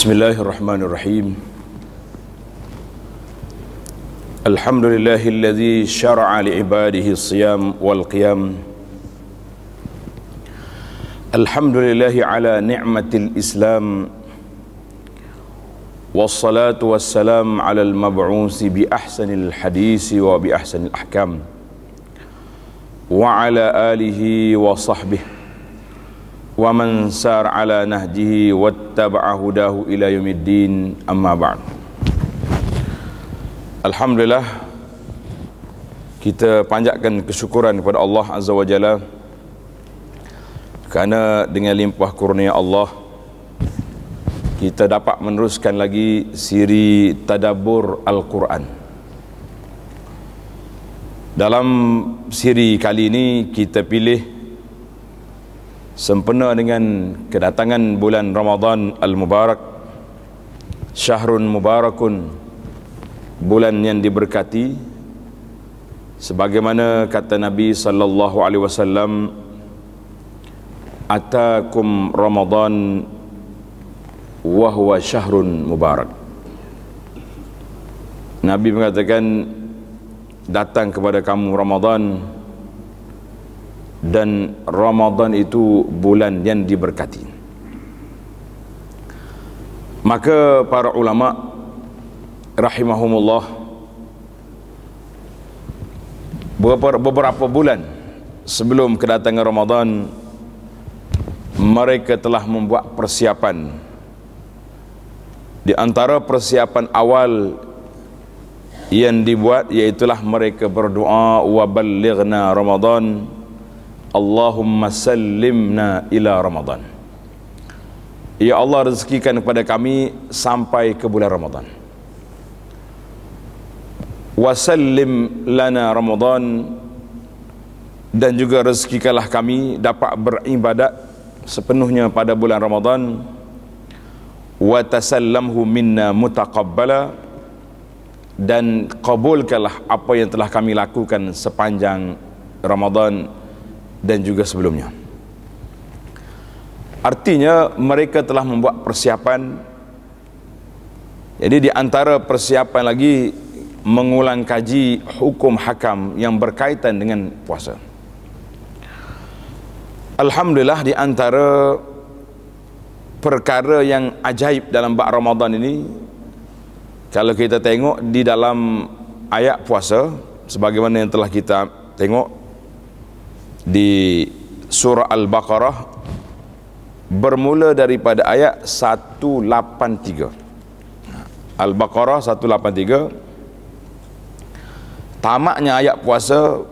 بسم الله الرحمن الرحيم الحمد لله الذي شرع لعباده الصيام والقيام الحمد لله على نعمة الإسلام والصلاة والسلام على المبعوث بأحسن الحديث وبأحسن الأحكام وعلى آله وصحبه ومن سار على نهجه واتبع هداه إلى يوم الدين أما بعد الحمد kita panjatkan kesyukuran kepada Allah Azza wa Jalla kerana dengan limpah kurnia Allah kita dapat meneruskan lagi siri tadabbur al-Quran. Dalam siri kali ini kita pilih sempena dengan kedatangan bulan Ramadhan Al-Mubarak Syahrun Mubarakun bulan yang diberkati sebagaimana kata Nabi sallallahu alaihi wasallam atakum Ramadhan, wa huwa syahrun mubarak Nabi mengatakan datang kepada kamu Ramadhan dan Ramadan itu bulan yang diberkati. Maka para ulama rahimahumullah beberapa bulan sebelum kedatangan Ramadan mereka telah membuat persiapan di antara persiapan awal yang dibuat iaitulah mereka berdoa wa ballighna ramadan Allahumma sallimna ila Ramadan. Ya Allah rezekikan kepada kami sampai ke bulan Ramadan. Wa lana Ramadan dan juga rezekikanlah kami dapat beribadat sepenuhnya pada bulan Ramadan. Wa tasallamhu minna mutaqabbala dan kabulkanlah apa yang telah kami lakukan sepanjang Ramadan dan juga sebelumnya. Artinya mereka telah membuat persiapan. Jadi di antara persiapan lagi mengulang kaji hukum hakam yang berkaitan dengan puasa. Alhamdulillah di antara perkara yang ajaib dalam bab Ramadan ini kalau kita tengok di dalam ayat puasa sebagaimana yang telah kita tengok di surah Al-Baqarah bermula daripada ayat 183. Al-Baqarah 183 tamaknya ayat puasa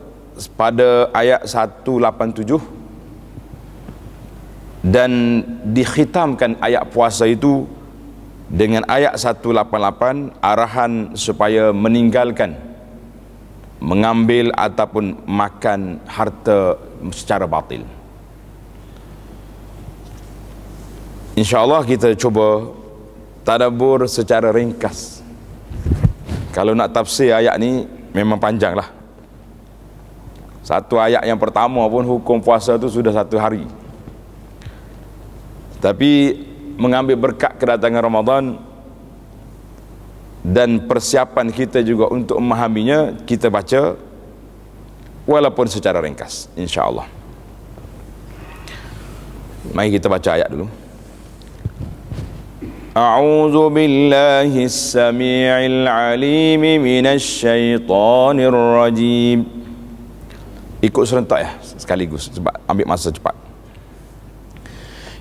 pada ayat 187 dan dikhitamkan ayat puasa itu dengan ayat 188 arahan supaya meninggalkan mengambil ataupun makan harta secara batil InsyaAllah kita cuba tadabur secara ringkas kalau nak tafsir ayat ni memang panjang lah satu ayat yang pertama pun hukum puasa tu sudah satu hari tapi mengambil berkat kedatangan Ramadan dan persiapan kita juga untuk memahaminya kita baca walaupun secara ringkas insyaallah mari kita baca ayat dulu أعوذ بالله السميع العليم من الشيطان الرجيم ikut serentak ya sekaligus sebab ambil masa cepat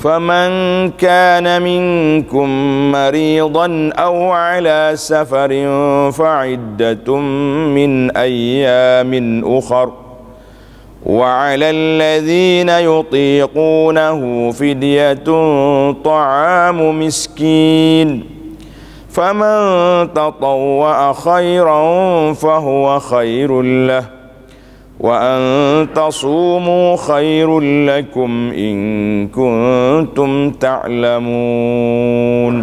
فمن كان منكم مريضا او على سفر فعده من ايام اخر وعلى الذين يطيقونه فديه طعام مسكين فمن تطوع خيرا فهو خير له وأن تصوموا خير لكم إن كنتم تعلمون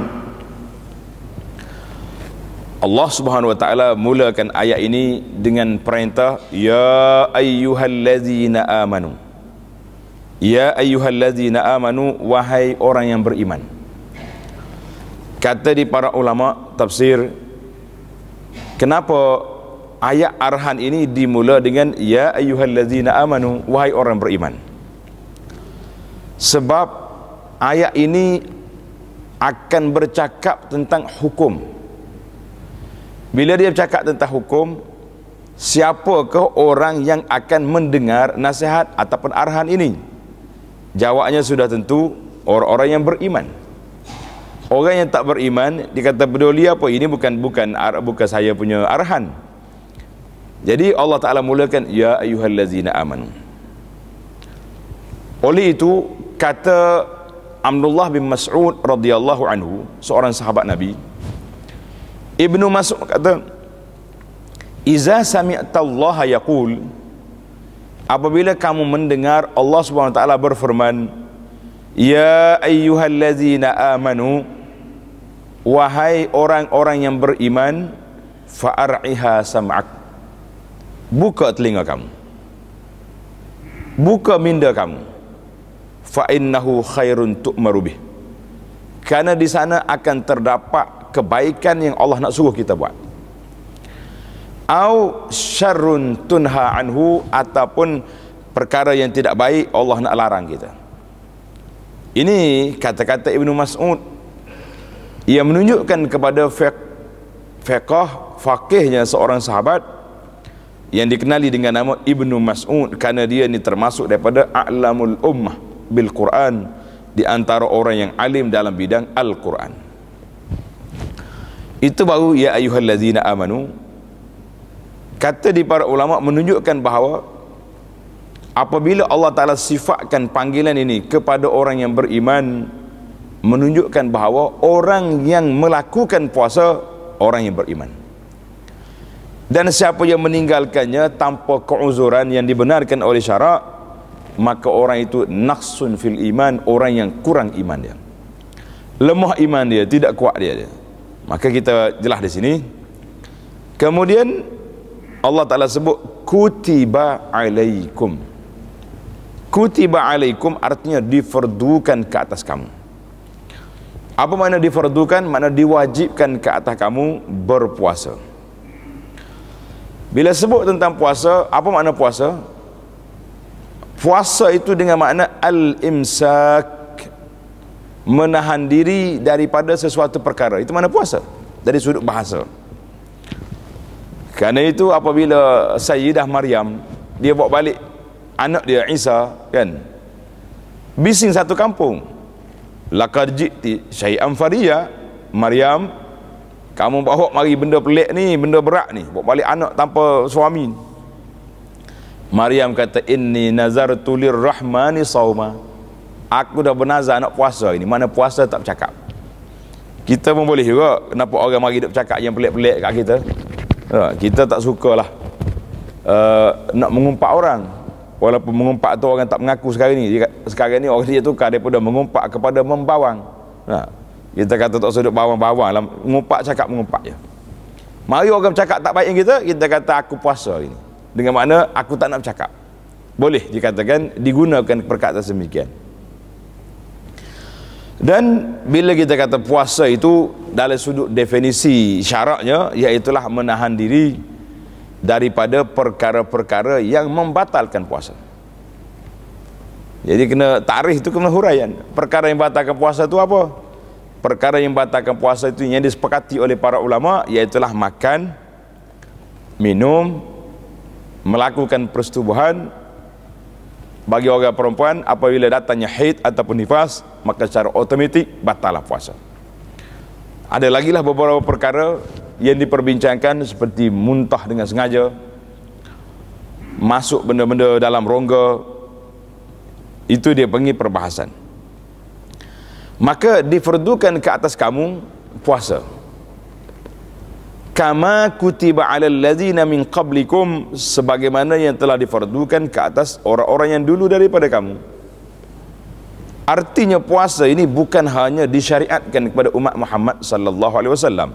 Allah Subhanahu wa taala mulakan ayat ini dengan perintah ya ayyuhallazina amanu. Ya ayyuhallazina amanu wahai orang yang beriman. Kata di para ulama tafsir kenapa ayat arhan ini dimula dengan ya ayyuhallazina amanu wahai orang beriman sebab ayat ini akan bercakap tentang hukum bila dia bercakap tentang hukum siapakah orang yang akan mendengar nasihat ataupun arhan ini jawabnya sudah tentu orang-orang yang beriman orang yang tak beriman dikata peduli apa ini bukan bukan bukan saya punya arhan. Jadi Allah Ta'ala mulakan Ya ayuhallazina aman Oleh itu Kata Abdullah bin Mas'ud radhiyallahu anhu Seorang sahabat Nabi Ibnu Mas'ud kata Iza sami'ta Allah yaqul Apabila kamu mendengar Allah Subhanahu wa taala berfirman Ya ayyuhallazina amanu wahai orang-orang yang beriman fa'riha sam'ak buka telinga kamu buka minda kamu fa innahu khairun tu'maru bih kerana di sana akan terdapat kebaikan yang Allah nak suruh kita buat au syarrun tunha anhu ataupun perkara yang tidak baik Allah nak larang kita ini kata-kata Ibnu Mas'ud ia menunjukkan kepada fiqh fiqh fakihnya seorang sahabat yang dikenali dengan nama Ibnu Mas'ud kerana dia ni termasuk daripada a'lamul ummah bil Quran di antara orang yang alim dalam bidang al-Quran. Itu baru ya ayyuhallazina amanu kata di para ulama menunjukkan bahawa apabila Allah Taala sifatkan panggilan ini kepada orang yang beriman menunjukkan bahawa orang yang melakukan puasa orang yang beriman dan siapa yang meninggalkannya tanpa keuzuran yang dibenarkan oleh syarak maka orang itu naqsun fil iman orang yang kurang iman dia lemah iman dia tidak kuat dia, dia. maka kita jelah di sini kemudian Allah Taala sebut kutiba alaikum kutiba alaikum artinya diferdukan ke atas kamu apa makna diferdukan makna diwajibkan ke atas kamu berpuasa bila sebut tentang puasa, apa makna puasa? Puasa itu dengan makna al-imsak menahan diri daripada sesuatu perkara. Itu makna puasa dari sudut bahasa. Karena itu apabila Sayyidah Maryam dia bawa balik anak dia Isa kan bising satu kampung laqad ji'ti syai'an fariya Maryam kamu bawa mari benda pelik ni, benda berat ni, bawa balik anak tanpa suami. Maryam kata inni nazartu lirrahmani sawma. Aku dah bernazar nak puasa ini. Mana puasa tak bercakap. Kita pun boleh juga kenapa orang mari duk cakap yang pelik-pelik kat kita. Ha, kita tak sukalah uh, nak mengumpat orang. Walaupun mengumpat tu orang tak mengaku sekarang ni. Sekarang ni orang dia tukar daripada mengumpat kepada membawang. Nah, ha, kita kata tak usah bawang-bawang lah. Mengumpat cakap mengumpat je. Mari orang cakap tak baik kita, kita kata aku puasa ini. Dengan makna aku tak nak bercakap. Boleh dikatakan digunakan perkataan semikian. Dan bila kita kata puasa itu dalam sudut definisi syaratnya iaitulah menahan diri daripada perkara-perkara yang membatalkan puasa. Jadi kena tarikh itu kena huraian. Perkara yang membatalkan puasa itu apa? perkara yang batalkan puasa itu yang disepakati oleh para ulama iaitulah makan minum melakukan persetubuhan bagi orang perempuan apabila datangnya haid ataupun nifas maka secara otomatik batalah puasa ada lagi lah beberapa perkara yang diperbincangkan seperti muntah dengan sengaja masuk benda-benda dalam rongga itu dia panggil perbahasan maka diperdukan ke atas kamu puasa kama kutiba alal ladzina min qablikum sebagaimana yang telah difardukan ke atas orang-orang yang dulu daripada kamu artinya puasa ini bukan hanya disyariatkan kepada umat Muhammad sallallahu alaihi wasallam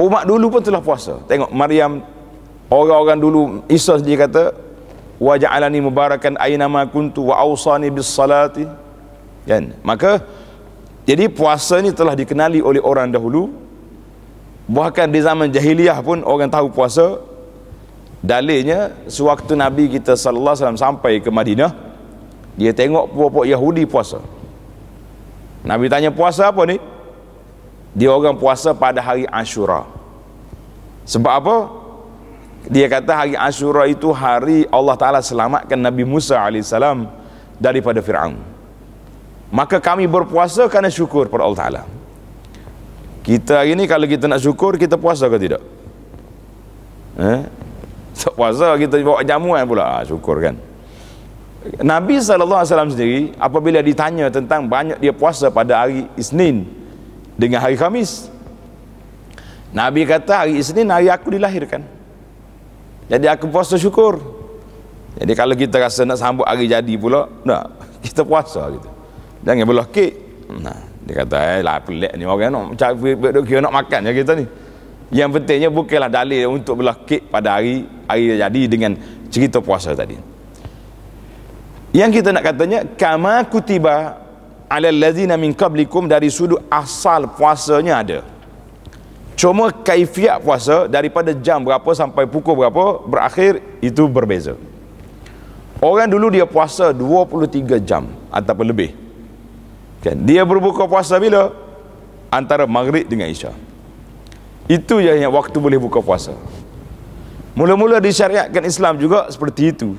umat dulu pun telah puasa tengok Maryam orang-orang dulu Isa sendiri kata wa ja'alani mubarakan aina ma kuntu wa awsani bis salati kan maka jadi puasa ni telah dikenali oleh orang dahulu bahkan di zaman jahiliyah pun orang tahu puasa dalilnya sewaktu nabi kita sallallahu alaihi wasallam sampai ke Madinah dia tengok puak-puak Yahudi puasa Nabi tanya puasa apa ni dia orang puasa pada hari Ashura sebab apa dia kata hari Ashura itu hari Allah Ta'ala selamatkan Nabi Musa AS daripada Fir'aun maka kami berpuasa kerana syukur kepada Allah Ta'ala kita hari ini kalau kita nak syukur kita puasa ke tidak eh? Ha? so, puasa kita bawa jamuan pula ah, syukur kan Nabi SAW sendiri apabila ditanya tentang banyak dia puasa pada hari Isnin dengan hari Khamis Nabi kata hari Isnin hari aku dilahirkan jadi aku puasa syukur jadi kalau kita rasa nak sambut hari jadi pula nah, kita puasa gitu jangan belah kek nah dia kata eh lah pelik ni orang nak cari duk nak makan ya kita ni yang pentingnya bukanlah dalil untuk belah kek pada hari hari jadi dengan cerita puasa tadi yang kita nak katanya kama kutiba alal ladzina min qablikum dari sudut asal puasanya ada cuma kaifiat puasa daripada jam berapa sampai pukul berapa berakhir itu berbeza orang dulu dia puasa 23 jam ataupun lebih Kan? Dia berbuka puasa bila? Antara maghrib dengan isya. Itu yang, yang waktu boleh buka puasa. Mula-mula disyariatkan Islam juga seperti itu.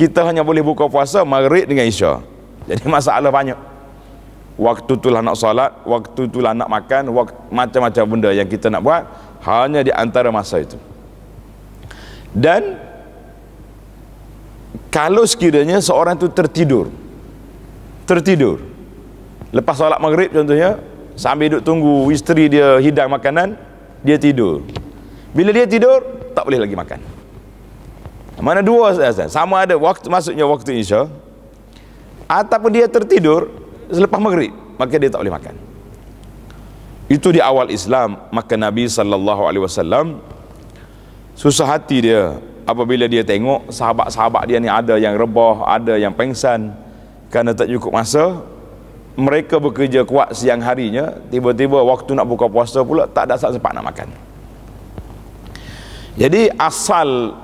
Kita hanya boleh buka puasa maghrib dengan isya. Jadi masalah banyak. Waktu itulah nak salat, waktu itulah nak makan, macam-macam benda yang kita nak buat hanya di antara masa itu. Dan kalau sekiranya seorang itu tertidur, tertidur, lepas solat maghrib contohnya sambil duduk tunggu isteri dia hidang makanan dia tidur bila dia tidur tak boleh lagi makan mana dua Ustaz sama ada waktu masuknya waktu isya ataupun dia tertidur selepas maghrib maka dia tak boleh makan itu di awal Islam maka Nabi sallallahu alaihi wasallam susah hati dia apabila dia tengok sahabat-sahabat dia ni ada yang rebah ada yang pengsan kerana tak cukup masa mereka bekerja kuat siang harinya tiba-tiba waktu nak buka puasa pula tak ada sempat nak makan jadi asal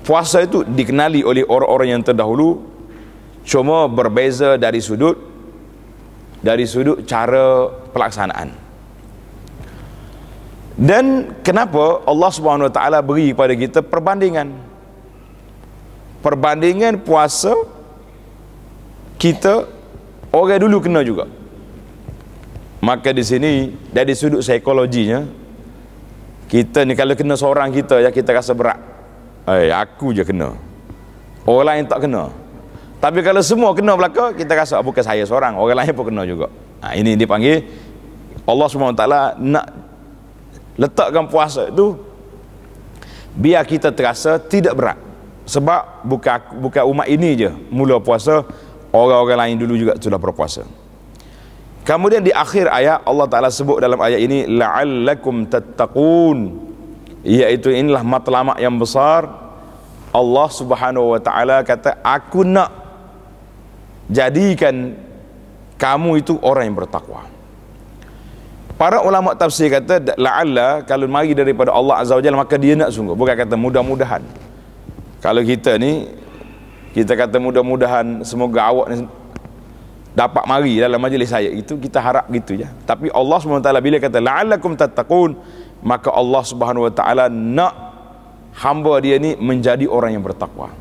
puasa itu dikenali oleh orang-orang yang terdahulu cuma berbeza dari sudut dari sudut cara pelaksanaan dan kenapa Allah Subhanahu Wa Taala beri kepada kita perbandingan perbandingan puasa kita Orang dulu kena juga. Maka di sini dari sudut psikologinya kita ni kalau kena seorang kita ya kita rasa berat. Eh aku je kena. Orang lain tak kena. Tapi kalau semua kena belakang kita rasa ah, bukan saya seorang, orang lain pun kena juga. Ha, ini panggil Allah SWT nak letakkan puasa itu biar kita terasa tidak berat. Sebab bukan bukan umat ini je mula puasa orang-orang lain dulu juga sudah berpuasa kemudian di akhir ayat Allah Ta'ala sebut dalam ayat ini la'allakum tattaqun iaitu inilah matlamat yang besar Allah Subhanahu Wa Ta'ala kata aku nak jadikan kamu itu orang yang bertakwa Para ulama tafsir kata la'alla kalau mari daripada Allah Azza wa Jalla maka dia nak sungguh bukan kata mudah-mudahan. Kalau kita ni kita kata mudah-mudahan semoga awak ni dapat mari dalam majlis saya itu kita harap gitu ya tapi Allah SWT bila kata la'allakum tattaqun maka Allah Subhanahu wa taala nak hamba dia ni menjadi orang yang bertakwa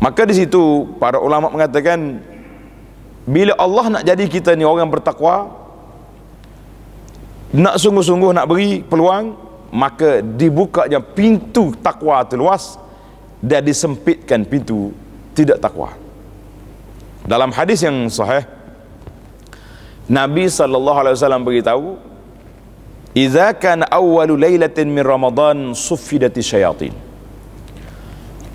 maka di situ para ulama mengatakan bila Allah nak jadi kita ni orang yang bertakwa nak sungguh-sungguh nak beri peluang maka dibuka pintu takwa terluas luas dia disempitkan pintu tidak takwa. Dalam hadis yang sahih Nabi sallallahu alaihi wasallam beritahu Iza kan awalu lailatin min Ramadan sufidati syayatin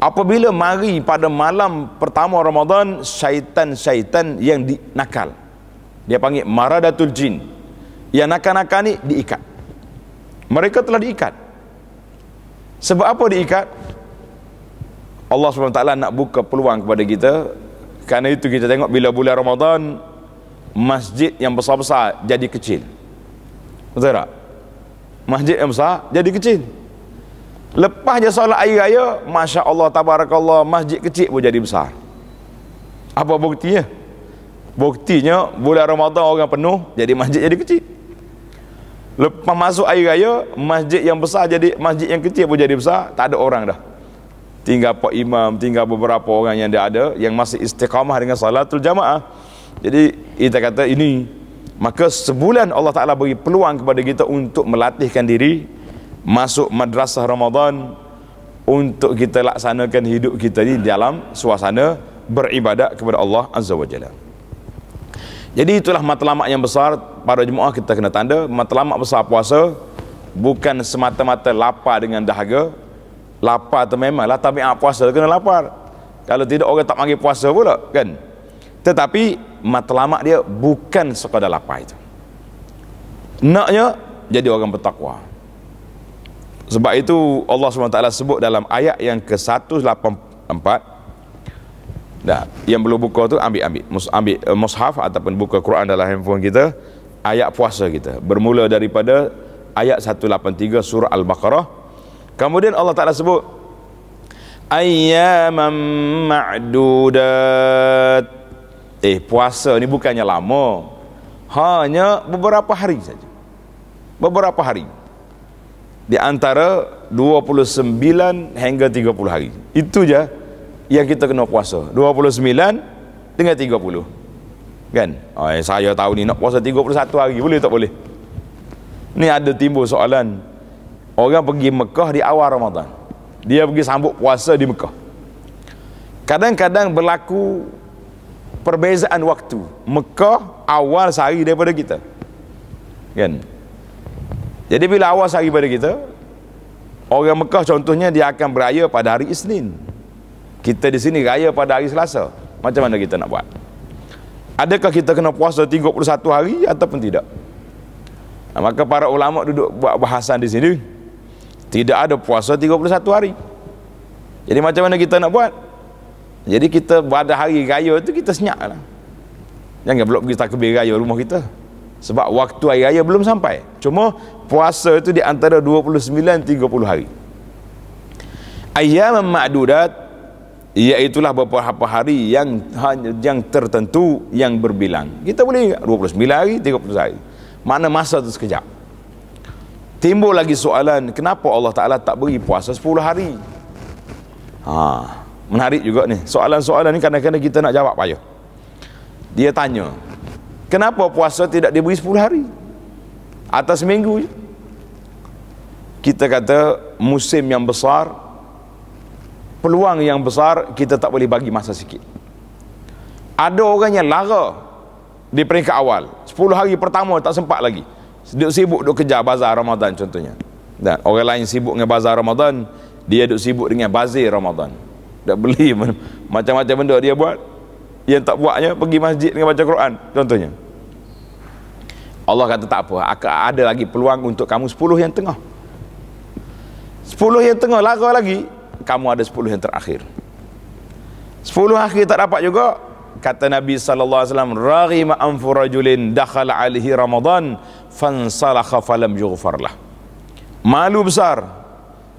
Apabila mari pada malam pertama Ramadan Syaitan-syaitan yang dinakal Dia panggil maradatul jin Yang nakal-nakal ni diikat Mereka telah diikat Sebab apa diikat? Allah SWT nak buka peluang kepada kita kerana itu kita tengok bila bulan Ramadan masjid yang besar-besar jadi kecil betul tak? masjid yang besar jadi kecil lepas je solat air raya Masya Allah Tabarakallah masjid kecil pun jadi besar apa buktinya? buktinya bulan Ramadan orang penuh jadi masjid jadi kecil lepas masuk air raya masjid yang besar jadi masjid yang kecil pun jadi besar tak ada orang dah tinggal Pak Imam, tinggal beberapa orang yang dia ada yang masih istiqamah dengan salatul jamaah. Jadi kita kata ini maka sebulan Allah Taala beri peluang kepada kita untuk melatihkan diri masuk madrasah Ramadan untuk kita laksanakan hidup kita ini dalam suasana beribadat kepada Allah Azza wa Jalla. Jadi itulah matlamat yang besar pada jemaah kita kena tanda matlamat besar puasa bukan semata-mata lapar dengan dahaga lapar tu memang lah tapi puasa kena lapar kalau tidak orang tak mari puasa pula kan tetapi matlamat dia bukan sekadar lapar itu naknya jadi orang bertakwa sebab itu Allah SWT sebut dalam ayat yang ke-184 Nah, yang belum buka tu ambil ambil mus ambil uh, mushaf ataupun buka Quran dalam handphone kita ayat puasa kita bermula daripada ayat 183 surah al-baqarah Kemudian Allah Ta'ala sebut Ayyaman ma'dudat Eh puasa ni bukannya lama Hanya beberapa hari saja Beberapa hari Di antara 29 hingga 30 hari Itu je yang kita kena puasa 29 hingga 30 Kan? Oh, saya tahu ni nak puasa 31 hari boleh tak boleh? Ni ada timbul soalan Orang pergi Mekah di awal Ramadan. Dia pergi sambut puasa di Mekah. Kadang-kadang berlaku perbezaan waktu. Mekah awal sehari daripada kita. Kan? Jadi bila awal sehari daripada kita, orang Mekah contohnya dia akan beraya pada hari Isnin. Kita di sini raya pada hari Selasa. Macam mana kita nak buat? Adakah kita kena puasa 31 hari ataupun tidak? Nah, maka para ulama duduk buat bahasan di sini tidak ada puasa 31 hari jadi macam mana kita nak buat jadi kita pada hari raya itu kita senyap lah. jangan belum kita kebir raya rumah kita sebab waktu hari raya belum sampai cuma puasa itu di antara 29-30 hari ayam ma'dudat iaitulah beberapa hari yang yang tertentu yang berbilang kita boleh 29 hari 30 hari mana masa itu sekejap Timbul lagi soalan, kenapa Allah Ta'ala tak beri puasa 10 hari? Ha, menarik juga ni. Soalan-soalan ni kadang-kadang kita nak jawab payah. Dia tanya, kenapa puasa tidak diberi 10 hari? Atas minggu je. Kita kata musim yang besar, peluang yang besar kita tak boleh bagi masa sikit. Ada orang yang lara di peringkat awal. 10 hari pertama tak sempat lagi duduk sibuk duduk kejar bazar Ramadan contohnya. Dan orang lain sibuk dengan bazar Ramadan, dia duduk sibuk dengan bazir Ramadan. Dak beli macam-macam benda dia buat. Yang tak buatnya pergi masjid dengan baca Quran contohnya. Allah kata tak apa, akan ada lagi peluang untuk kamu 10 yang tengah. 10 yang tengah lara lagi, kamu ada 10 yang terakhir. 10 akhir tak dapat juga, kata Nabi sallallahu alaihi wasallam, raghima anfu dakhala alaihi Ramadan fansalakha falam yughfarlah malu besar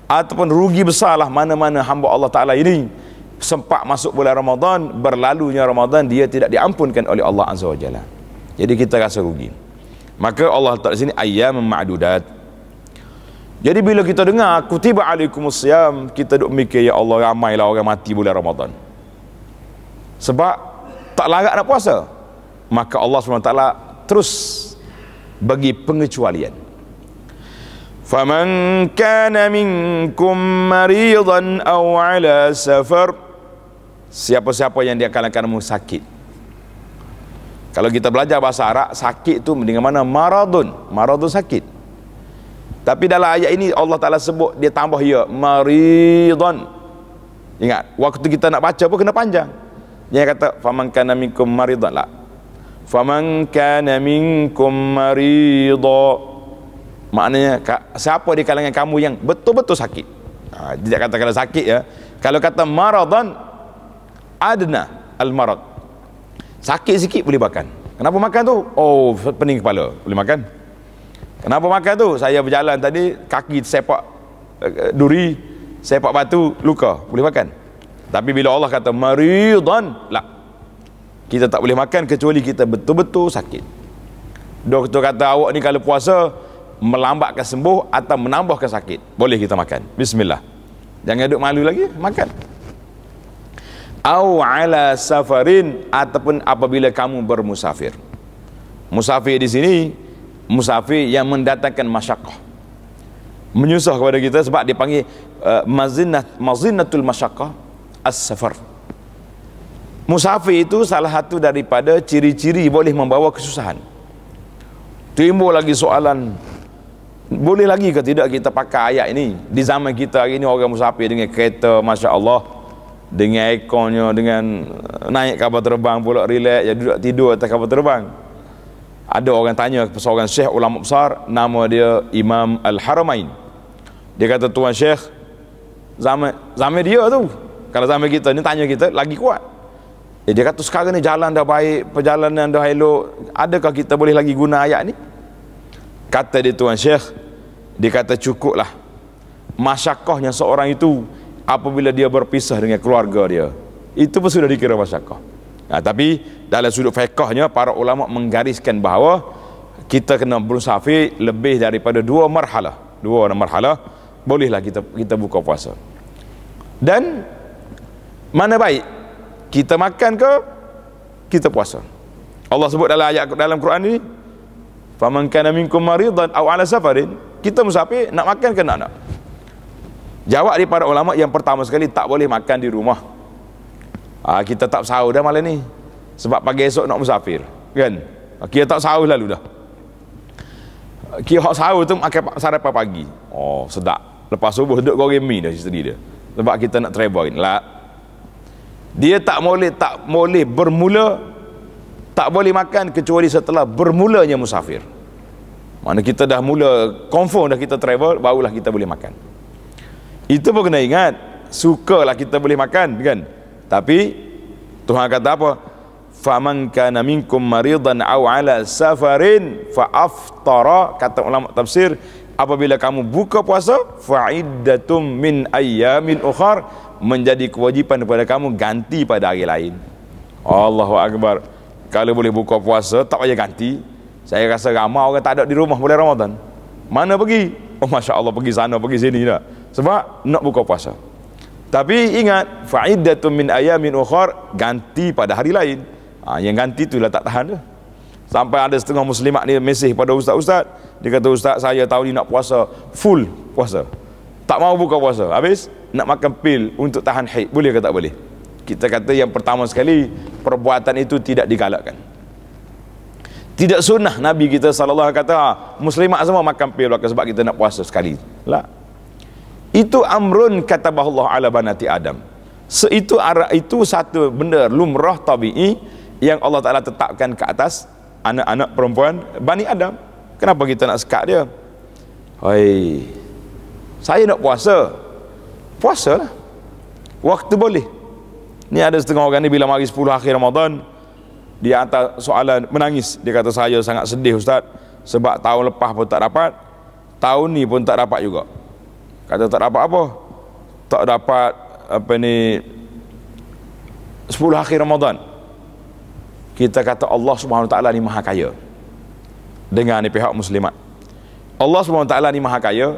ataupun rugi besarlah mana-mana hamba Allah Ta'ala ini sempat masuk bulan Ramadan berlalunya Ramadan dia tidak diampunkan oleh Allah Azza wa Jalla jadi kita rasa rugi maka Allah letak di sini ayyam ma'dudat jadi bila kita dengar kutiba alaikumusiyam kita duk mikir ya Allah ramailah orang mati bulan Ramadan sebab tak larat nak puasa maka Allah SWT terus bagi pengecualian faman kana minkum maridan aw ala safar siapa-siapa yang dia kalangan kamu sakit kalau kita belajar bahasa Arab sakit tu dengan mana maradun maradun sakit tapi dalam ayat ini Allah Taala sebut dia tambah ya maridan ingat waktu kita nak baca pun kena panjang yang kata faman kana minkum maridan lah faman kana minkum marida maknanya siapa di kalangan kamu yang betul-betul sakit ha, tidak kata kalau sakit ya kalau kata maradhan adna al marad sakit sikit boleh makan kenapa makan tu oh pening kepala boleh makan kenapa makan tu saya berjalan tadi kaki sepak eh, eh, duri sepak batu luka boleh makan tapi bila Allah kata maridan lah kita tak boleh makan kecuali kita betul-betul sakit doktor kata awak ni kalau puasa melambatkan sembuh atau menambahkan sakit boleh kita makan bismillah jangan duduk malu lagi makan au safarin ataupun apabila kamu bermusafir musafir di sini musafir yang mendatangkan masyakah menyusah kepada kita sebab dipanggil uh, eh, mazinnat mazinnatul masyakah as-safar Musafir itu salah satu daripada ciri-ciri boleh membawa kesusahan. Timbul lagi soalan, boleh lagi ke tidak kita pakai ayat ini? Di zaman kita hari ini orang musafir dengan kereta, Masya Allah, dengan ekornya, dengan eh, naik kapal terbang pula, relax, ya duduk tidur atas kapal terbang. Ada orang tanya kepada seorang syekh ulama besar, nama dia Imam Al-Haramain. Dia kata, Tuan Syekh, zaman, zaman dia tu, kalau zaman kita ni tanya kita, lagi kuat. Eh, dia kata sekarang ni jalan dah baik, perjalanan dah elok. Adakah kita boleh lagi guna ayat ni? Kata dia Tuan Syekh, dia kata cukuplah. Masyakahnya seorang itu apabila dia berpisah dengan keluarga dia. Itu pun sudah dikira masyakah. Nah, tapi dalam sudut fiqahnya para ulama menggariskan bahawa kita kena berusaha lebih daripada dua marhalah. Dua marhalah bolehlah kita kita buka puasa. Dan mana baik kita makan ke kita puasa Allah sebut dalam ayat dalam Quran ini faman kana minkum maridan aw ala safarin kita musafir nak makan ke nak nak jawab daripada ulama yang pertama sekali tak boleh makan di rumah ah kita tak sahur dah malam ni sebab pagi esok nak musafir kan ah, kita tak sahur lalu dah kita hok sahur tu makan sarapan pagi oh sedap lepas subuh duduk goreng mi dah sendiri dia sebab kita nak travel lah dia tak boleh tak boleh bermula tak boleh makan kecuali setelah bermulanya musafir mana kita dah mula confirm dah kita travel barulah kita boleh makan itu pun kena ingat sukalah kita boleh makan kan tapi Tuhan kata apa faman kana minkum maridan aw ala safarin fa aftara kata ulama tafsir apabila kamu buka puasa fa'iddatum min ayyamin ukhar menjadi kewajipan kepada kamu ganti pada hari lain Allahu akbar kalau boleh buka puasa tak payah ganti saya rasa ramai orang tak ada di rumah boleh Ramadan mana pergi oh masya Allah pergi sana pergi sini dah sebab nak buka puasa tapi ingat fa'iddatum min ayyamin ukhar ganti pada hari lain ha, yang ganti itulah tak tahan dah sampai ada setengah muslimat ni mesej pada ustaz-ustaz dia kata ustaz saya tahun ni nak puasa full puasa tak mau buka puasa habis nak makan pil untuk tahan haid boleh ke tak boleh kita kata yang pertama sekali perbuatan itu tidak digalakkan tidak sunnah Nabi kita SAW kata ah, Muslimat semua makan pil belakang sebab kita nak puasa sekali lah. Itu amrun kata Allah ala banati Adam Seitu arah itu satu benda lumrah tabi'i Yang Allah Ta'ala tetapkan ke atas Anak-anak perempuan Bani Adam kenapa kita nak sekat dia Hai, saya nak puasa puasa lah waktu boleh ni ada setengah orang ni bila mari 10 akhir Ramadan dia hantar soalan menangis dia kata saya sangat sedih ustaz sebab tahun lepas pun tak dapat tahun ni pun tak dapat juga kata tak dapat apa tak dapat apa ni 10 akhir Ramadan kita kata Allah Subhanahu taala ni maha kaya dengan ni pihak muslimat Allah SWT ni maha kaya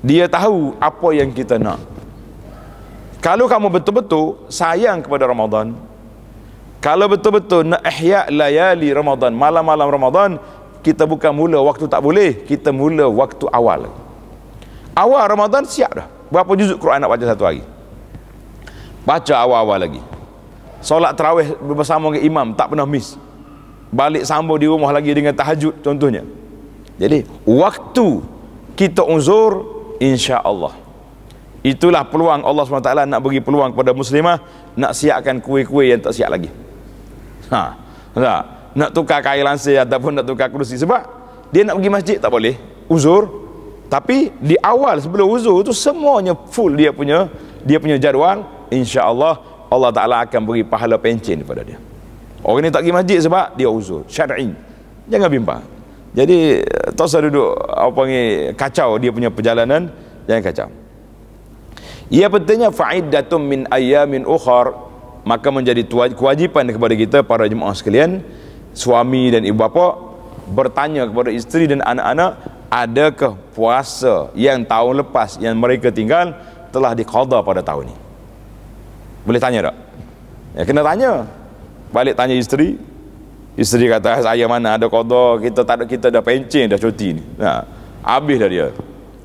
dia tahu apa yang kita nak kalau kamu betul-betul sayang kepada Ramadan kalau betul-betul nak ihya layali Ramadan malam-malam Ramadan kita bukan mula waktu tak boleh kita mula waktu awal awal Ramadan siap dah berapa juzuk Quran nak baca satu hari baca awal-awal lagi solat terawih bersama dengan imam tak pernah miss balik sambung di rumah lagi dengan tahajud contohnya jadi waktu kita uzur insya Allah itulah peluang Allah SWT nak bagi peluang kepada muslimah nak siapkan kuih-kuih yang tak siap lagi ha, nak tukar kain lansir ataupun nak tukar kerusi sebab dia nak pergi masjid tak boleh uzur tapi di awal sebelum uzur tu semuanya full dia punya dia punya jadual insya Allah Allah Ta'ala akan beri pahala pencin kepada dia Orang ni tak pergi masjid sebab dia uzur. Syar'i. Jangan bimbang. Jadi tak usah duduk apa panggil kacau dia punya perjalanan, jangan kacau. Ia pentingnya fa'iddatum min ayyamin ukhar maka menjadi kewajipan kepada kita para jemaah sekalian suami dan ibu bapa bertanya kepada isteri dan anak-anak adakah puasa yang tahun lepas yang mereka tinggal telah diqadha pada tahun ini boleh tanya tak? ya kena tanya balik tanya isteri isteri kata ah, saya mana ada qada kita tak ada kita dah pencen dah cuti ni nah ha, habis dah dia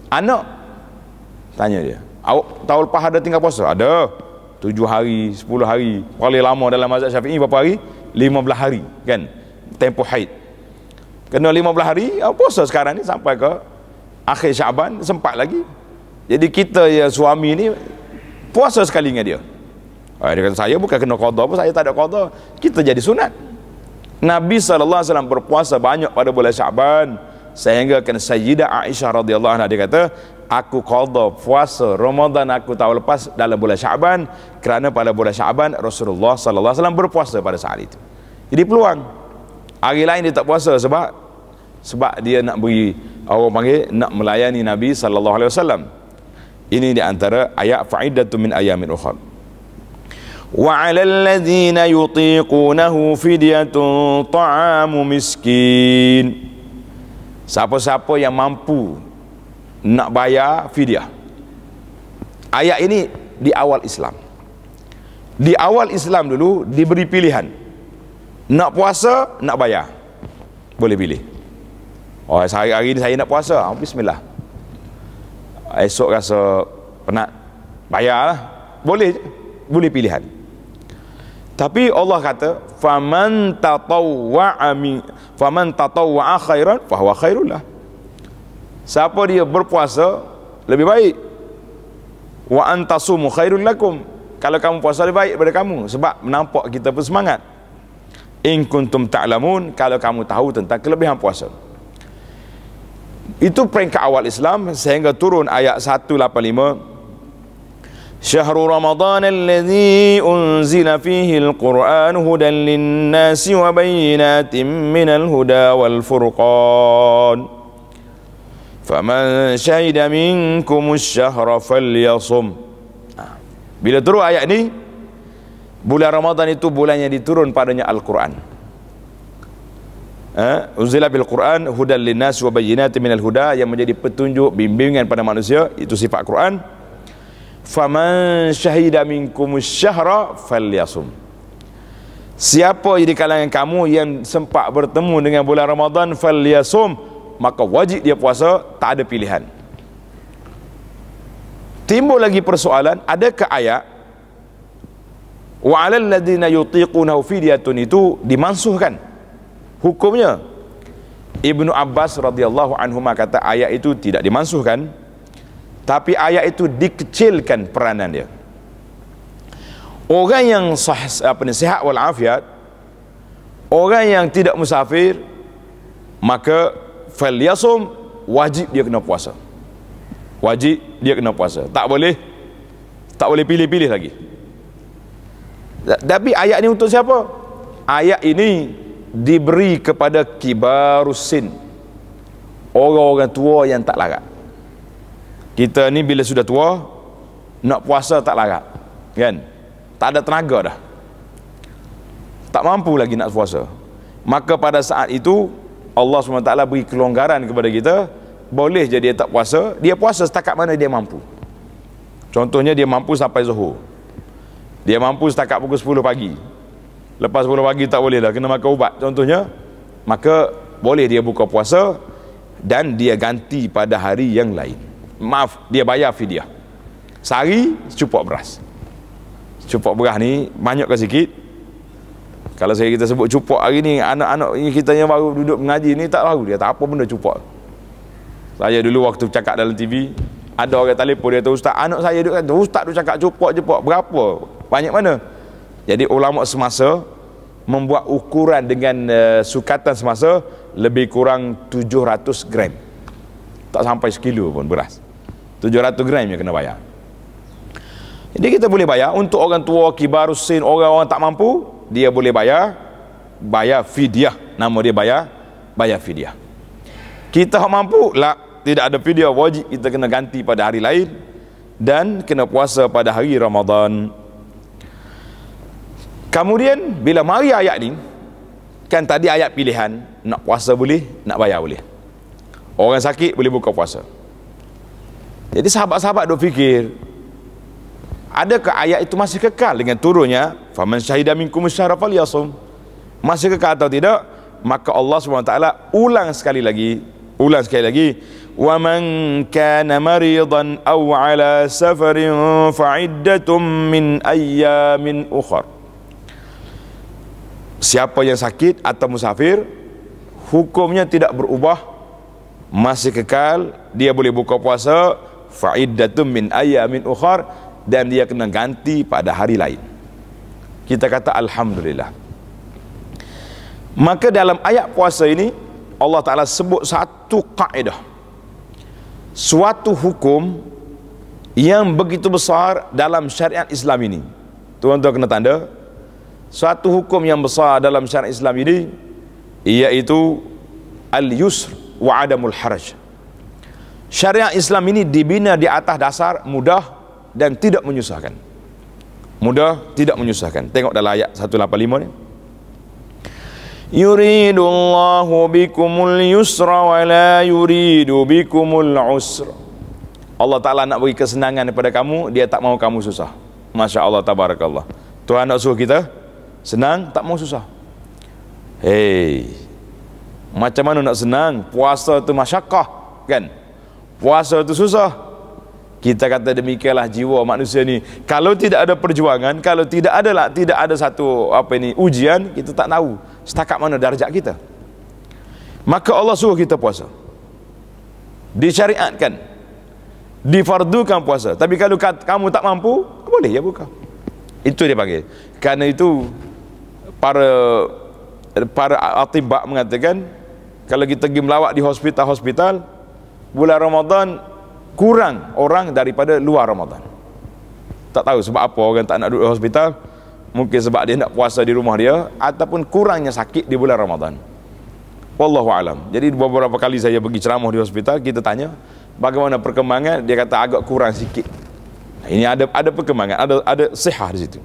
anak tanya dia awak tahu lepas ada tinggal puasa ada 7 hari 10 hari paling lama dalam mazhab syafi'i berapa hari 15 hari kan tempoh haid kena 15 hari awak ah, puasa sekarang ni sampai ke akhir syaban sempat lagi jadi kita ya suami ni puasa sekali dengan dia Ha, saya bukan kena kodoh pun, saya tak ada kodoh. Kita jadi sunat. Nabi SAW berpuasa banyak pada bulan Syaban. Sehingga kena Sayyidah Aisyah radhiyallahu anha dia kata, aku qada puasa Ramadan aku tahu lepas dalam bulan Syaban kerana pada bulan Syaban Rasulullah sallallahu alaihi wasallam berpuasa pada saat itu. Jadi peluang hari lain dia tak puasa sebab sebab dia nak beri orang panggil nak melayani Nabi sallallahu alaihi wasallam. Ini di antara ayat faidatun min ayamin ukhra. وعلى الذين يطيقونه فدية طعام مسكين siapa-siapa yang mampu nak bayar fidyah ayat ini di awal Islam di awal Islam dulu diberi pilihan nak puasa nak bayar boleh pilih oh hari hari ini saya nak puasa ah, bismillah esok rasa penat bayarlah boleh boleh pilihan tapi Allah kata faman tatawwa'a faman tatawwa'a khairan fahuwa khairullah. Siapa dia berpuasa lebih baik. Wa antasumu khairul lakum. Kalau kamu puasa lebih baik daripada kamu sebab menampak kita bersemangat. In kuntum ta'lamun kalau kamu tahu tentang kelebihan puasa. Itu peringkat awal Islam sehingga turun ayat 185 شهر رمضان الذي أنزل فيه القرآن هدى للناس وبينات من الهدى والفرقان فمن شهد منكم الشهر فليصم Bila turun ayat ni Bulan Ramadan itu bulan yang diturun padanya Al-Quran Eh, bil Quran hudal linnas wa bayyinatin minal huda yang menjadi petunjuk bimbingan pada manusia itu sifat Quran faman syahida minkum syahra falyasum siapa di kalangan kamu yang sempat bertemu dengan bulan Ramadan falyasum maka wajib dia puasa tak ada pilihan timbul lagi persoalan ada ke ayat wa'alal ladina yutiqunahu fidyatun itu dimansuhkan hukumnya Ibnu Abbas radhiyallahu anhu kata ayat itu tidak dimansuhkan tapi ayat itu dikecilkan peranan dia orang yang sah, apa ni, sihat wal afiat orang yang tidak musafir maka fal yasum wajib dia kena puasa wajib dia kena puasa tak boleh tak boleh pilih-pilih lagi tapi ayat ini untuk siapa? Ayat ini diberi kepada kibarusin Orang-orang tua yang tak larat kita ni bila sudah tua nak puasa tak larat kan tak ada tenaga dah tak mampu lagi nak puasa maka pada saat itu Allah SWT beri kelonggaran kepada kita boleh jadi dia tak puasa dia puasa setakat mana dia mampu contohnya dia mampu sampai zuhur dia mampu setakat pukul 10 pagi lepas 10 pagi tak boleh dah kena makan ubat contohnya maka boleh dia buka puasa dan dia ganti pada hari yang lain maaf dia bayar fidyah sehari cupok beras cupok beras ni banyak ke sikit kalau saya kita sebut cupuk hari ni anak-anak kita yang baru duduk mengaji ni tak tahu dia tak apa benda cupok. saya dulu waktu cakap dalam TV ada orang telefon dia tu ustaz anak saya duduk kata ustaz tu cakap cupok je pok berapa banyak mana jadi ulama semasa membuat ukuran dengan uh, sukatan semasa lebih kurang 700 gram tak sampai sekilo pun beras 700 gram yang kena bayar jadi kita boleh bayar untuk orang tua kibar sin orang orang tak mampu dia boleh bayar bayar fidyah nama dia bayar bayar fidyah kita tak mampu lah tidak ada fidyah wajib kita kena ganti pada hari lain dan kena puasa pada hari Ramadan kemudian bila mari ayat ni kan tadi ayat pilihan nak puasa boleh nak bayar boleh orang sakit boleh buka puasa jadi sahabat-sahabat dok fikir adakah ayat itu masih kekal dengan turunnya faman syahida minkum syahra falyasum masih kekal atau tidak maka Allah SWT ulang sekali lagi ulang sekali lagi wa man kana maridan aw ala safarin fa iddatum min ayyamin ukhra Siapa yang sakit atau musafir hukumnya tidak berubah masih kekal dia boleh buka puasa fa'iddatum min min ukhar dan dia kena ganti pada hari lain kita kata alhamdulillah maka dalam ayat puasa ini Allah Taala sebut satu kaedah suatu hukum yang begitu besar dalam syariat Islam ini tuan-tuan kena tanda suatu hukum yang besar dalam syariat Islam ini iaitu al-yusr waadamul adamul haraj syariah Islam ini dibina di atas dasar mudah dan tidak menyusahkan mudah tidak menyusahkan tengok dalam ayat 185 ni yuridullahu bikumul yusra wa la yuridu bikumul usra Allah Ta'ala nak bagi kesenangan kepada kamu dia tak mau kamu susah Masya Allah Tabarakallah Tuhan nak suruh kita senang tak mau susah hei macam mana nak senang puasa tu masyakah kan puasa itu susah kita kata demikianlah jiwa manusia ni kalau tidak ada perjuangan kalau tidak ada lah tidak ada satu apa ini ujian kita tak tahu setakat mana darjah kita maka Allah suruh kita puasa disyariatkan difardukan puasa tapi kalau kat, kamu tak mampu boleh ya buka itu dia panggil Karena itu para para atibak mengatakan kalau kita pergi melawat di hospital-hospital bulan Ramadan kurang orang daripada luar Ramadan. Tak tahu sebab apa orang tak nak duduk di hospital. Mungkin sebab dia nak puasa di rumah dia ataupun kurangnya sakit di bulan Ramadan. Wallahu alam. Jadi beberapa kali saya pergi ceramah di hospital, kita tanya bagaimana perkembangan, dia kata agak kurang sikit. Nah, ini ada ada perkembangan, ada ada sihah di situ.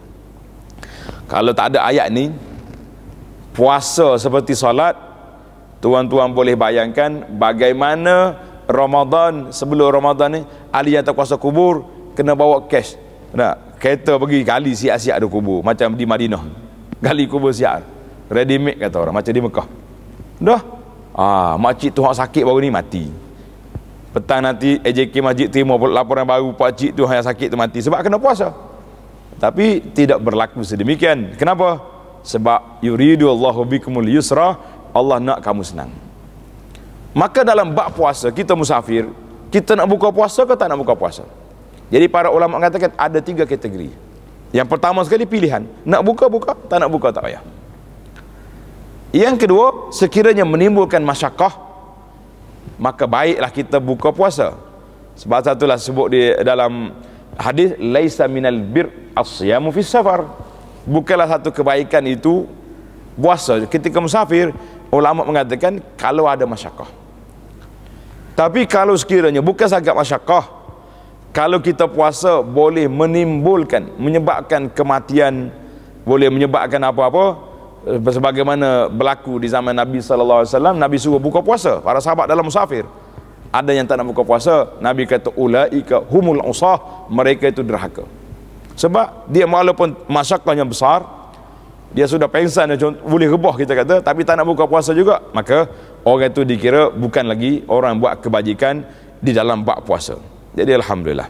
Kalau tak ada ayat ni, puasa seperti solat, tuan-tuan boleh bayangkan bagaimana Ramadan sebelum Ramadan ni ahli yang tak kuasa kubur kena bawa cash nak kereta pergi gali siap-siap ada kubur macam di Madinah gali kubur siap ready make kata orang macam di Mekah dah ah makcik tu hak sakit baru ni mati petang nanti AJK masjid terima laporan baru pak cik tu yang sakit tu mati sebab kena puasa tapi tidak berlaku sedemikian kenapa sebab yuridu Allahu bikumul yusra Allah nak kamu senang Maka dalam bak puasa kita musafir, kita nak buka puasa ke tak nak buka puasa? Jadi para ulama mengatakan ada tiga kategori. Yang pertama sekali pilihan, nak buka buka, tak nak buka tak payah. Yang kedua, sekiranya menimbulkan masyakah, maka baiklah kita buka puasa. Sebab satu lah sebut di dalam hadis laisa minal bir asyamu fis safar. Bukalah satu kebaikan itu puasa ketika musafir. Ulama mengatakan kalau ada masyakah. Tapi kalau sekiranya bukan sangat masyakah Kalau kita puasa boleh menimbulkan Menyebabkan kematian Boleh menyebabkan apa-apa eh, Sebagaimana berlaku di zaman Nabi SAW Nabi suruh buka puasa Para sahabat dalam musafir Ada yang tak nak buka puasa Nabi kata Ula'ika humul usah Mereka itu derhaka Sebab dia walaupun masyakahnya besar dia sudah pengsan dia boleh rebah kita kata tapi tak nak buka puasa juga maka orang itu dikira bukan lagi orang buat kebajikan di dalam bak puasa. Jadi alhamdulillah.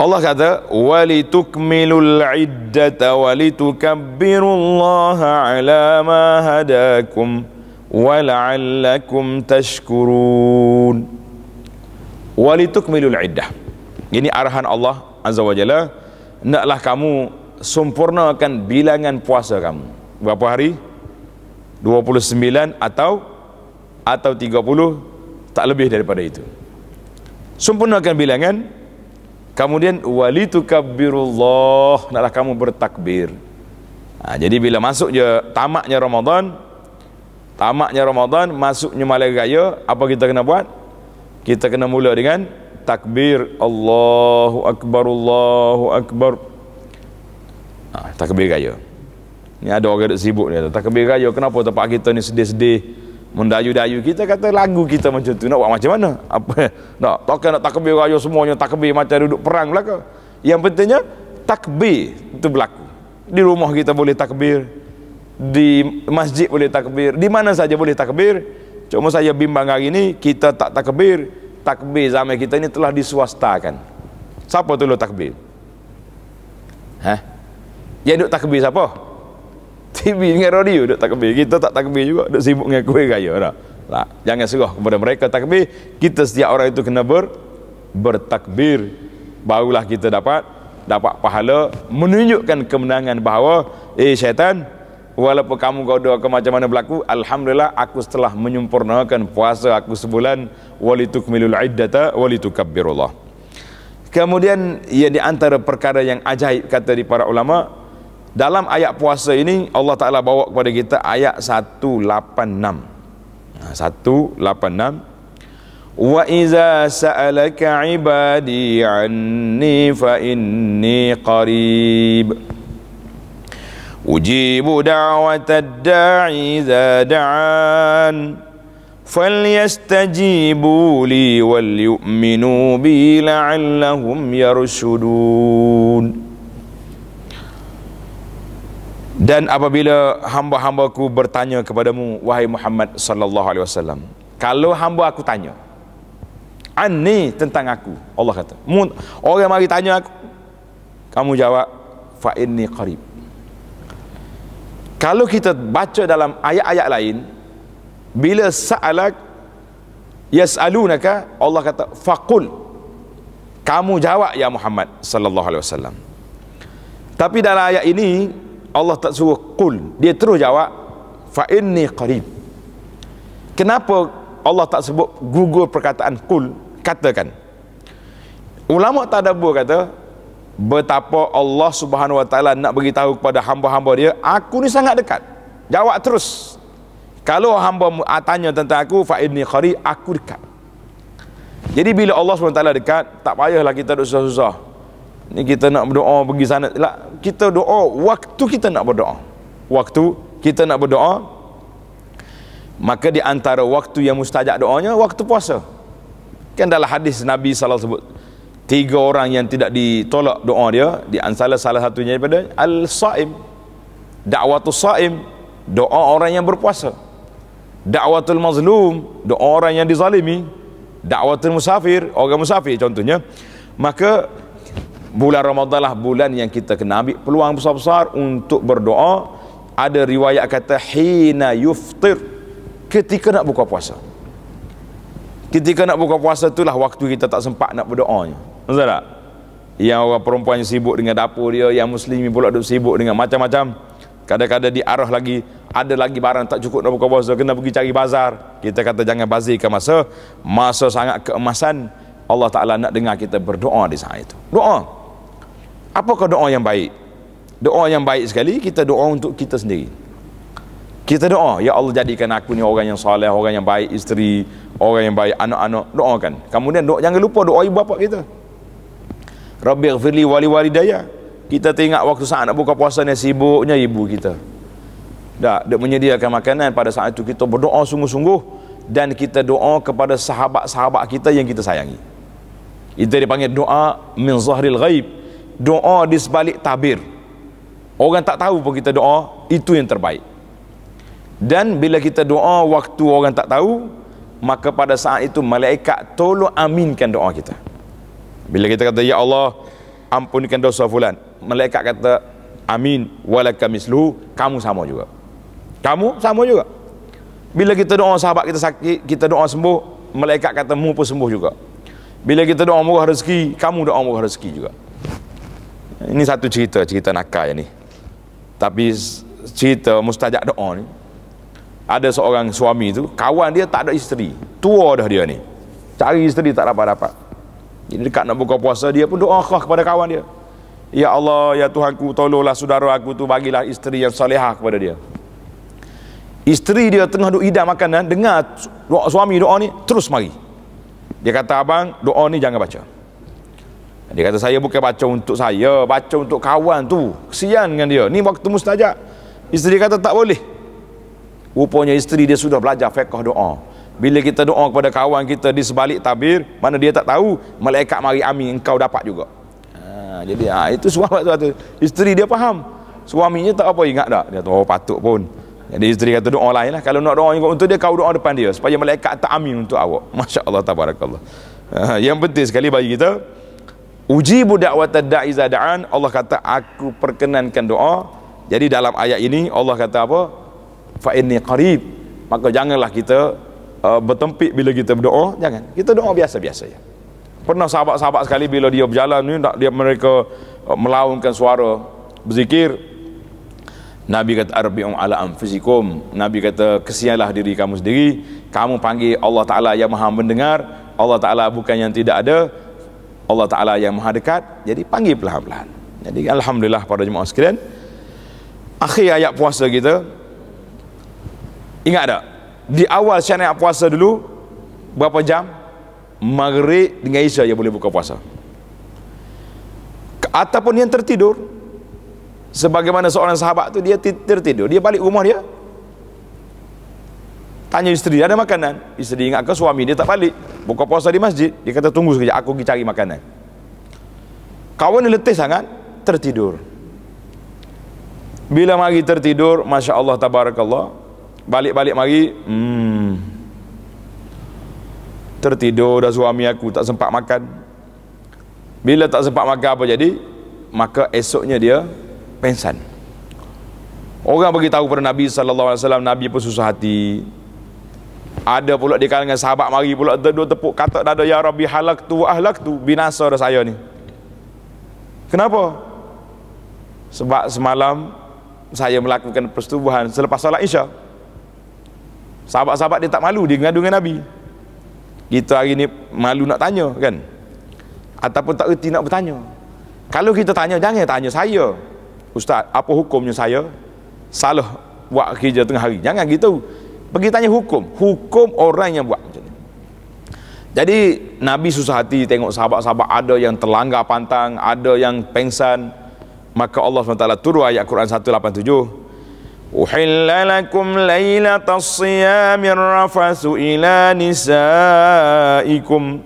Allah kata walitukmilul iddata walitukabbirullaha ala ma hadakum wal'allakum tashkurun. Walitukmilul iddah. Ini arahan Allah Azza wa Jalla naklah kamu sempurnakan bilangan puasa kamu. Berapa hari? 29 atau atau 30 tak lebih daripada itu. Sempurnakan bilangan kemudian wali walitukabbirullah naklah kamu bertakbir. Nah, ha, jadi bila masuk je tamaknya Ramadan tamaknya Ramadan masuknya malam raya apa kita kena buat? Kita kena mula dengan takbir Allahu akbar Allahu akbar. Ah takbir raya. Ni ada orang duk sibuk ni. Tak kebir raya kenapa tempat kita ni sedih-sedih. Mendayu-dayu kita kata lagu kita macam tu. Nak buat macam mana? Apa? Nak takkan nak takbir raya semuanya takbir macam duduk perang belaka. Yang pentingnya takbir itu berlaku. Di rumah kita boleh takbir. Di masjid boleh takbir. Di mana saja boleh takbir. Cuma saya bimbang hari ini kita tak takbir. Takbir zaman kita ini telah disuastakan. Siapa tu lo takbir? Hah? Yang duduk takbir Siapa? TV dengan radio duk takbir. Kita tak takbir juga, duk sibuk dengan kuih raya dah. Tak, jangan serah kepada mereka takbir. Kita setiap orang itu kena ber bertakbir. Barulah kita dapat dapat pahala menunjukkan kemenangan bahawa eh syaitan walaupun kamu kau doa ke macam mana berlaku alhamdulillah aku setelah menyempurnakan puasa aku sebulan walitukmilul iddata walitukabbirullah kemudian ia ya, di antara perkara yang ajaib kata di para ulama dalam ayat puasa ini Allah Taala bawa kepada kita ayat 186. 186. Ha, Wa iza sa'alaka 'ibadi 'anni fa inni qarib. Ujibu da'watad da'i za da'an falyastajibu li wal yu'minu bi la'allahum yarshudun dan apabila hamba-hambaku bertanya kepadamu wahai Muhammad sallallahu alaihi wasallam kalau hamba aku tanya ani tentang aku Allah kata orang mari tanya aku kamu jawab fa inni qarib kalau kita baca dalam ayat-ayat lain bila sa'alak yas'alunaka Allah kata faqul kamu jawab ya Muhammad sallallahu alaihi wasallam tapi dalam ayat ini Allah tak suruh kul dia terus jawab fa inni qarib kenapa Allah tak sebut gugur perkataan kul katakan ulama tadabbur kata betapa Allah Subhanahu wa taala nak bagi tahu kepada hamba-hamba dia aku ni sangat dekat jawab terus kalau hamba ah, tanya tentang aku fa inni qarib aku dekat jadi bila Allah subhanahu wa taala dekat, tak payahlah kita duduk susah-susah ni kita nak berdoa pergi sana lah, kita doa waktu kita nak berdoa waktu kita nak berdoa maka di antara waktu yang mustajab doanya waktu puasa kan dalam hadis Nabi SAW sebut tiga orang yang tidak ditolak doa dia di antara salah satunya daripada al-sa'im da'watul sa'im doa orang yang berpuasa da'watul mazlum doa orang yang dizalimi da'watul musafir orang musafir contohnya maka bulan Ramadan lah bulan yang kita kena ambil peluang besar-besar untuk berdoa ada riwayat kata hina yuftir ketika nak buka puasa ketika nak buka puasa itulah waktu kita tak sempat nak berdoanya betul tak? yang orang perempuan yang sibuk dengan dapur dia yang muslim pula duduk sibuk dengan macam-macam kadang-kadang diarah lagi ada lagi barang tak cukup nak buka puasa kena pergi cari bazar kita kata jangan bazirkan masa masa sangat keemasan Allah Ta'ala nak dengar kita berdoa di saat itu doa Apakah doa yang baik? Doa yang baik sekali kita doa untuk kita sendiri. Kita doa, ya Allah jadikan aku ni orang yang soleh, orang yang baik isteri, orang yang baik anak-anak, doakan. Kemudian doa jangan lupa doa ibu bapa kita. Rabbi ighfirli wali walidayya. Kita tengok waktu saat nak buka puasa ni sibuknya ibu kita. Tak, dia menyediakan makanan pada saat itu kita berdoa sungguh-sungguh dan kita doa kepada sahabat-sahabat kita yang kita sayangi. Itu dipanggil doa min zahril ghaib doa di sebalik tabir orang tak tahu pun kita doa itu yang terbaik dan bila kita doa waktu orang tak tahu maka pada saat itu malaikat tolong aminkan doa kita bila kita kata ya Allah ampunkan dosa fulan malaikat kata amin walaka mislu kamu sama juga kamu sama juga bila kita doa sahabat kita sakit kita doa sembuh malaikat kata mu pun sembuh juga bila kita doa murah rezeki kamu doa murah rezeki juga ini satu cerita, cerita nakal ni. Tapi cerita mustajak doa ni. Ada seorang suami tu, kawan dia tak ada isteri. Tua dah dia ni. Cari isteri tak dapat-dapat. Jadi dekat nak buka puasa, dia pun doa khas kepada kawan dia. Ya Allah, ya Tuhanku, tolonglah saudara aku tu, bagilah isteri yang salihah kepada dia. Isteri dia tengah duk idam makanan, dengar suami doa ni, terus mari. Dia kata, abang, doa ni jangan baca. Dia kata saya bukan baca untuk saya, baca untuk kawan tu. Kesian dengan dia. Ni waktu mustajab. Isteri kata tak boleh. Rupanya isteri dia sudah belajar fiqh doa. Bila kita doa kepada kawan kita di sebalik tabir, mana dia tak tahu, malaikat mari amin engkau dapat juga. Ha, jadi ha, itu suami satu isteri dia faham. Suaminya tak apa ingat tak? Dia tahu oh, patut pun. Jadi isteri kata doa lain lah. Kalau nak doa ingat untuk dia, kau doa depan dia. Supaya malaikat tak amin untuk awak. Masya Allah, tabarakallah. Ha, yang penting sekali bagi kita, Uji budak wa da'i zada'an Allah kata aku perkenankan doa jadi dalam ayat ini Allah kata apa fa inni qarib maka janganlah kita uh, bertempik bila kita berdoa jangan kita doa biasa-biasa ya pernah sahabat-sahabat sekali bila dia berjalan ni nak dia mereka uh, melaungkan suara berzikir Nabi kata arbi'u ala anfusikum Nabi kata kesianlah diri kamu sendiri kamu panggil Allah Ta'ala yang maha mendengar Allah Ta'ala bukan yang tidak ada Allah Ta'ala yang maha dekat Jadi panggil perlahan-lahan Jadi Alhamdulillah pada jemaah sekalian Akhir ayat puasa kita Ingat tak? Di awal syarat ayat puasa dulu Berapa jam? Maghrib dengan Isya yang boleh buka puasa Ataupun yang tertidur Sebagaimana seorang sahabat tu dia tertidur Dia balik rumah dia tanya isteri ada makanan isteri ingat ke suami dia tak balik buka puasa di masjid dia kata tunggu sekejap aku pergi cari makanan kawan dia letih sangat tertidur bila mari tertidur Masya Allah Tabarakallah balik-balik mari hmm, tertidur dah suami aku tak sempat makan bila tak sempat makan apa jadi maka esoknya dia pensan orang bagi tahu kepada Nabi saw. Nabi pun susah hati ada pula di kalangan sahabat mari pula duduk tepuk kata dada ya rabbi tu ahlak tu binasa dah saya ni kenapa sebab semalam saya melakukan persetubuhan selepas solat isya sahabat-sahabat dia tak malu dia mengadu dengan nabi kita hari ni malu nak tanya kan ataupun tak reti nak bertanya kalau kita tanya jangan tanya saya ustaz apa hukumnya saya salah buat kerja tengah hari jangan gitu Pergi tanya hukum, hukum orang yang buat macam ni. Jadi Nabi susah hati tengok sahabat-sahabat ada yang terlanggar pantang, ada yang pengsan. Maka Allah SWT turun ayat Quran 187. Uhilla lakum lailatas siyamir rafasu ila nisaikum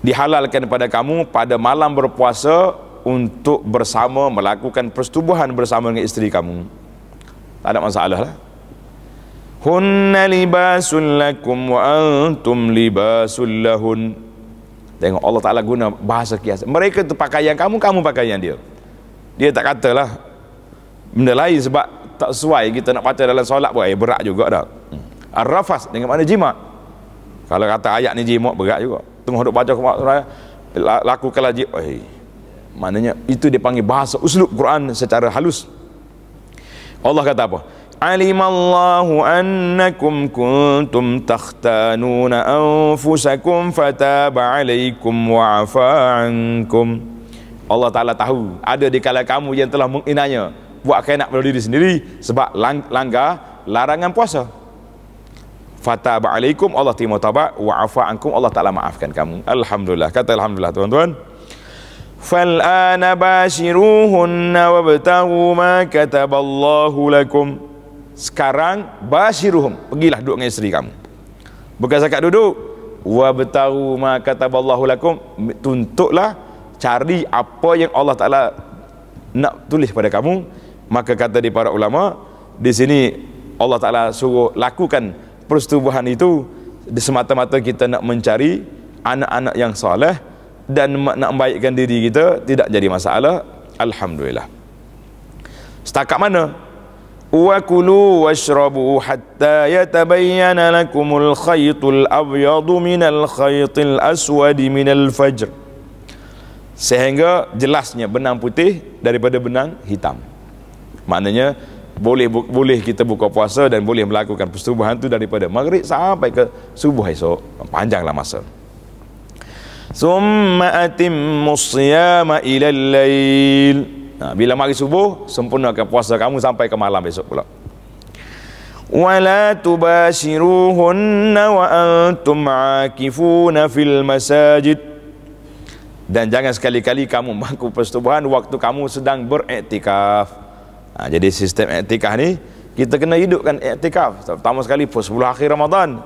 Dihalalkan kepada kamu pada malam berpuasa untuk bersama melakukan persetubuhan bersama dengan isteri kamu. Tak ada masalah lah. Hunna libasun lakum wa antum libasun lahun. Tengok Allah Ta'ala guna bahasa kias. Mereka tu pakaian kamu, kamu pakaian dia. Dia tak katalah benda lain sebab tak sesuai kita nak baca dalam solat pun. Eh, berat juga dah. Hmm. Ar-Rafas dengan mana jima. Kalau kata ayat ni jima, berat juga. Tengah duduk baca kemak surah, lakukanlah jima. Eh, maknanya itu dipanggil bahasa uslub Quran secara halus. Allah kata apa? علم الله أنكم كنتم تختانون أنفسكم فتاب عليكم وعفى عنكم Allah Ta'ala tahu ada di kala kamu yang telah menginanya buat kainak pada diri sendiri sebab lang langgar larangan puasa fataba alaikum Allah terima taba wa Allah Ta'ala maafkan kamu Alhamdulillah kata Alhamdulillah tuan-tuan فَالْآنَ بَاشِرُوهُنَّ وَابْتَغُوا مَا كَتَبَ اللَّهُ لَكُمْ sekarang basyiruhum pergilah duduk dengan isteri kamu bukan zakat duduk wa bataru ma kataballahu lakum tuntutlah cari apa yang Allah Taala nak tulis pada kamu maka kata di para ulama di sini Allah Taala suruh lakukan persetubuhan itu di semata-mata kita nak mencari anak-anak yang soleh dan nak membaikkan diri kita tidak jadi masalah alhamdulillah setakat mana وكلوا واشربوا حتى يتبين لكم الخيط الأبيض من الخيط الأسود من fajr. sehingga jelasnya benang putih daripada benang hitam maknanya boleh boleh kita buka puasa dan boleh melakukan persetubuhan itu daripada maghrib sampai ke subuh esok panjanglah masa ثم أتم الصيام إلى الليل Ha, bila mari subuh sempurnakan puasa kamu sampai ke malam besok pula wala tubashiruhunna wa antum akifuna fil masajid dan jangan sekali-kali kamu mengaku persetubuhan waktu kamu sedang beriktikaf ha, jadi sistem iktikaf ni kita kena hidupkan iktikaf terutama sekali pukul sebelum akhir Ramadan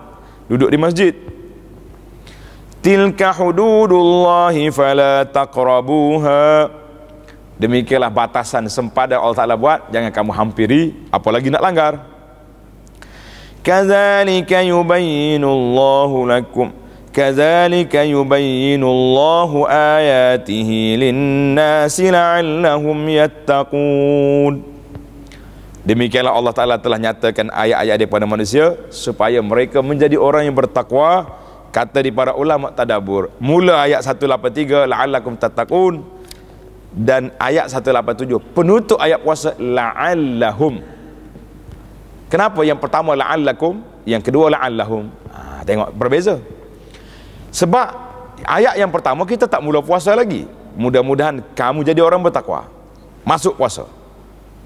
duduk di masjid tilka hududullahi fala taqrabuha Demikianlah batasan sempada Allah Ta'ala buat Jangan kamu hampiri Apalagi nak langgar Kazalika yubayinullahu lakum Kazalika yubayinullahu ayatihi linnasi la'allahum yattaqun Demikianlah Allah Ta'ala telah nyatakan ayat-ayat daripada manusia Supaya mereka menjadi orang yang bertakwa Kata di para ulama tadabur Mula ayat 183 La'allakum tattaqun dan ayat 187 penutup ayat puasa la'allahum kenapa yang pertama la'allakum yang kedua la'allahum ha, tengok berbeza sebab ayat yang pertama kita tak mula puasa lagi mudah-mudahan kamu jadi orang bertakwa masuk puasa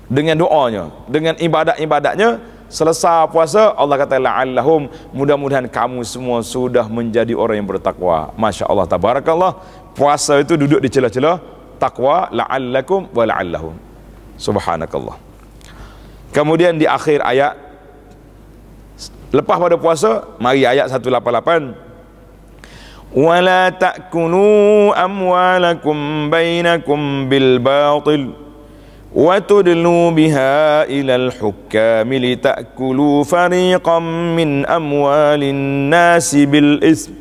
dengan doanya dengan ibadat-ibadatnya selesai puasa Allah kata la'allahum mudah-mudahan kamu semua sudah menjadi orang yang bertakwa Masya Allah tabarakallah puasa itu duduk di celah-celah taqwa la'allakum wa la'allahum subhanakallah kemudian di akhir ayat lepas pada puasa mari ayat 188 wa la ta'kunu amwalakum bainakum bil batil wa tudlu biha ila al hukam li ta'kulu fariqan min amwalin nasi bil ism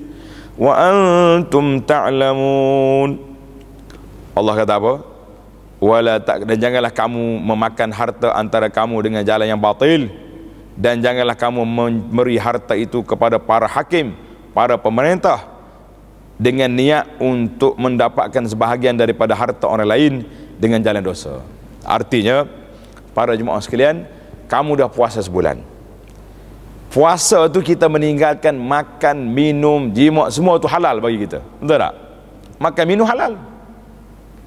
wa antum ta'lamun ta Allah kata apa? Wala tak, dan janganlah kamu memakan harta antara kamu dengan jalan yang batil dan janganlah kamu memberi harta itu kepada para hakim, para pemerintah dengan niat untuk mendapatkan sebahagian daripada harta orang lain dengan jalan dosa. Artinya para jemaah sekalian, kamu dah puasa sebulan. Puasa tu kita meninggalkan makan, minum, jimat semua tu halal bagi kita. Betul tak? Makan minum halal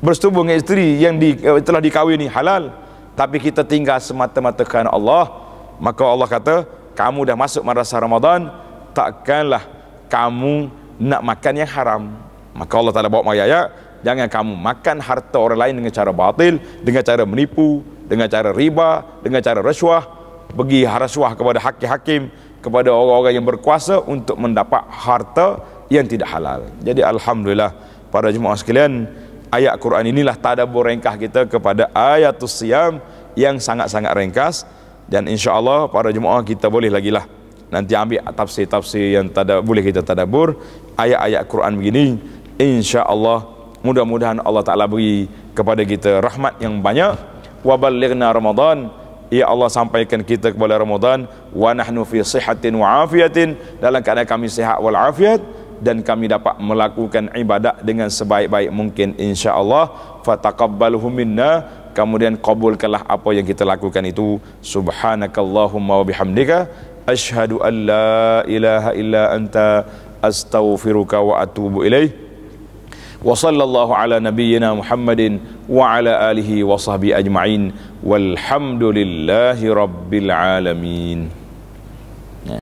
bersetubuh dengan isteri yang di, eh, telah dikahwin ni halal tapi kita tinggal semata-mata kerana Allah maka Allah kata kamu dah masuk masa Ramadan takkanlah kamu nak makan yang haram maka Allah Ta'ala bawa mari ayat jangan kamu makan harta orang lain dengan cara batil dengan cara menipu dengan cara riba dengan cara rasuah pergi rasuah kepada hakim-hakim kepada orang-orang yang berkuasa untuk mendapat harta yang tidak halal jadi Alhamdulillah para jemaah sekalian ayat Quran inilah tadabur ringkas kita kepada ayat siam yang sangat-sangat ringkas dan insyaallah para jemaah kita boleh lagi lah nanti ambil tafsir-tafsir yang tada, boleh kita tadabur ayat-ayat Quran begini insyaallah mudah-mudahan Allah Ta'ala beri kepada kita rahmat yang banyak wa balighna ramadan Ya Allah sampaikan kita kepada Ramadan wa nahnu fi sihatin wa afiatin dalam keadaan kami sihat wal afiat dan kami dapat melakukan ibadat dengan sebaik-baik mungkin insya-Allah fataqabbalhu minna kemudian kabulkanlah apa yang kita lakukan itu subhanakallahumma wa bihamdika asyhadu an la ilaha illa anta astaghfiruka wa atubu ilaih wa sallallahu ala nabiyyina muhammadin wa ala alihi wa sahbihi ajma'in walhamdulillahi rabbil alamin